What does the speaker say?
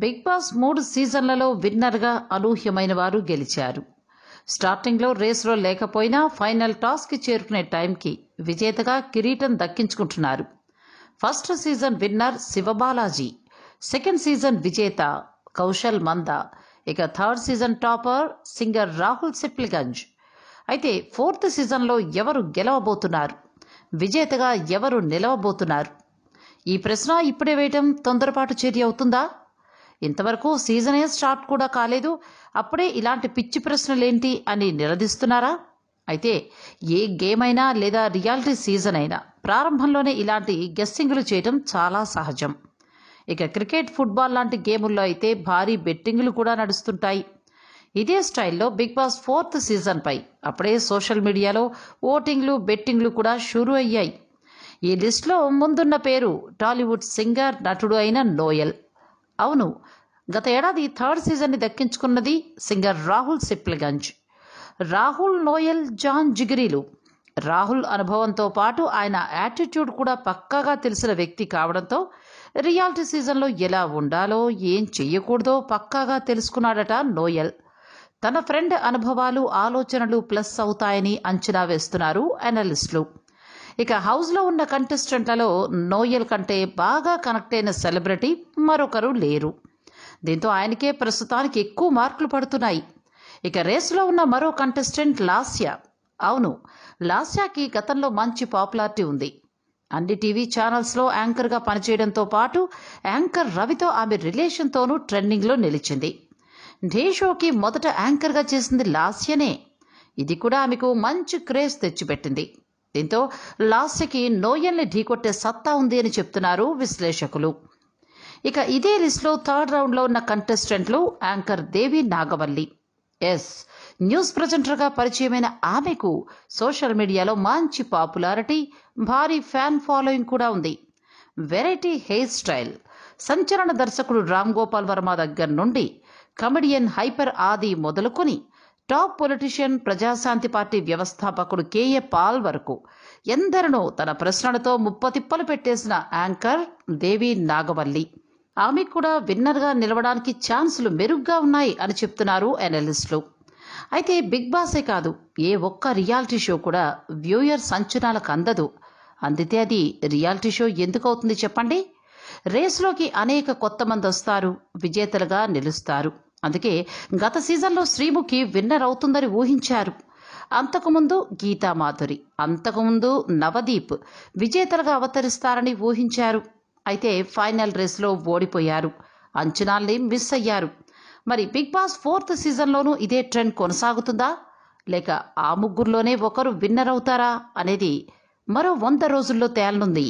big boss మూడు సీజన్లలో విన్నర్గా అనూహ్యమైన వారు గెలిచారు స్టార్టింగ్లో రేసులో లేకపోయినా ఫైనల్ టాస్క్ చేరుకునే టైంకి విజేతగా కిరీటం దక్కించుకుంటున్నారు first season winner Siva Balaji second season విజేత కౌశల్ మంద ఇక third season topper singer Rahul Sipligunj అయితే ఫోర్త్ సీజన్లో ఎవరు గెలవబోతున్నారు విజేతగా ఎవరు నిలవబోతున్నారు ఈ ప్రశ్న ఇప్పుడే వేయటం తొందరపాటు చర్య అవుతుందా ఇంతవరకు సీజనే స్టార్ట్ కూడా కాలేదు అప్పుడే ఇలాంటి పిచ్చి ప్రశ్నలేంటి అని నిలదీస్తున్నారా అయితే ఏ గేమ్ అయినా లేదా రియాలిటీ సీజన్ అయినా ప్రారంభంలోనే ఇలాంటి గెస్సింగ్లు చేయడం చాలా సహజం ఇక క్రికెట్ ఫుట్బాల్ లాంటి గేముల్లో అయితే భారీ బెట్టింగ్లు కూడా నడుస్తుంటాయి ఇదే స్టైల్లో బిగ్ బాస్ ఫోర్త్ సీజన్పై అప్పుడే సోషల్ మీడియాలో ఓటింగ్లు బెట్టింగ్లు కూడా షురూ అయ్యాయి ఈ లిస్టులో ముందున్న పేరు టాలీవుడ్ సింగర్ నటుడు అయిన నోయల్ అవును గత ఏడాది థర్డ్ సీజన్ని దక్కించుకున్నది సింగర్ రాహుల్ సిప్లిగంజ్ రాహుల్ నోయల్ జాన్ జిగిరీలు రాహుల్ అనుభవంతో పాటు ఆయన యాటిట్యూడ్ కూడా పక్కాగా తెలిసిన వ్యక్తి కావడంతో రియాలిటీ సీజన్లో ఎలా ఉండాలో ఏం చెయ్యకూడదో పక్కాగా తెలుసుకున్నాడట నోయల్ తన ఫ్రెండ్ అనుభవాలు ఆలోచనలు ప్లస్ అవుతాయని అంచనా వేస్తున్నారు అనలిస్టులు ఇక హౌస్లో ఉన్న కంటెస్టెంట్లలో నోయల్ కంటే బాగా కనెక్ట్ అయిన సెలబ్రిటీ మరొకరు లేరు దీంతో ఆయనకే ప్రస్తుతానికి ఎక్కువ మార్కులు పడుతున్నాయి ఇక రేసులో ఉన్న మరో కంటెస్టెంట్ లాస్యా అవును లాస్యాకి గతంలో మంచి పాపులారిటీ ఉంది అన్ని టీవీ ఛానల్స్లో యాంకర్గా పనిచేయడంతో పాటు యాంకర్ రవితో ఆమె రిలేషన్తోనూ ట్రెండింగ్లో నిలిచింది ఢీ షోకి మొదట యాంకర్గా చేసింది లాస్యనే ఇది కూడా ఆమెకు మంచి క్రేజ్ తెచ్చిపెట్టింది దీంతో లాస్ట్కి నోయల్ని ఢీకొట్టే సత్తా ఉంది అని చెప్తున్నారు విశ్లేషకులు ఇక ఇదే లిస్ట్లో థర్డ్ రౌండ్లో ఉన్న కంటెస్టెంట్లు యాంకర్ దేవి నాగవల్లి ఎస్ న్యూస్ ప్రజెంటర్గా పరిచయమైన ఆమెకు సోషల్ మీడియాలో మంచి పాపులారిటీ భారీ ఫ్యాన్ ఫాలోయింగ్ కూడా ఉంది వెరైటీ హెయిర్ స్టైల్ సంచలన దర్శకుడు రామ్ గోపాల్ వర్మ దగ్గర నుండి కమెడియన్ హైపర్ ఆది మొదలుకొని టాప్ పొలిటీషియన్ ప్రజాశాంతి పార్టీ వ్యవస్థాపకుడు కేఏ పాల్ వరకు ఎందరినో తన ప్రశ్నలతో ముప్పతిప్పలు పెట్టేసిన యాంకర్ దేవి నాగవల్లి ఆమె కూడా విన్నర్గా నిలవడానికి ఛాన్సులు మెరుగ్గా ఉన్నాయి అని చెప్తున్నారు అనలిస్టులు అయితే బిగ్ బాసే కాదు ఏ ఒక్క రియాలిటీ షో కూడా వ్యూయర్ సంచనాలకు అందదు అందితే అది రియాలిటీ షో ఎందుకు అవుతుంది చెప్పండి రేసులోకి అనేక కొత్త మంది వస్తారు విజేతలుగా నిలుస్తారు అందుకే గత సీజన్లో శ్రీముఖి విన్నర్ అవుతుందని ఊహించారు అంతకుముందు గీతామాధురి అంతకుముందు నవదీప్ విజేతలుగా అవతరిస్తారని ఊహించారు అయితే ఫైనల్ రేస్లో ఓడిపోయారు అంచనాల్ని మిస్ అయ్యారు మరి బిగ్ బాస్ ఫోర్త్ సీజన్లోనూ ఇదే ట్రెండ్ కొనసాగుతుందా లేక ఆ ముగ్గురులోనే ఒకరు విన్నర్ అవుతారా అనేది మరో వంద రోజుల్లో తేలనుంది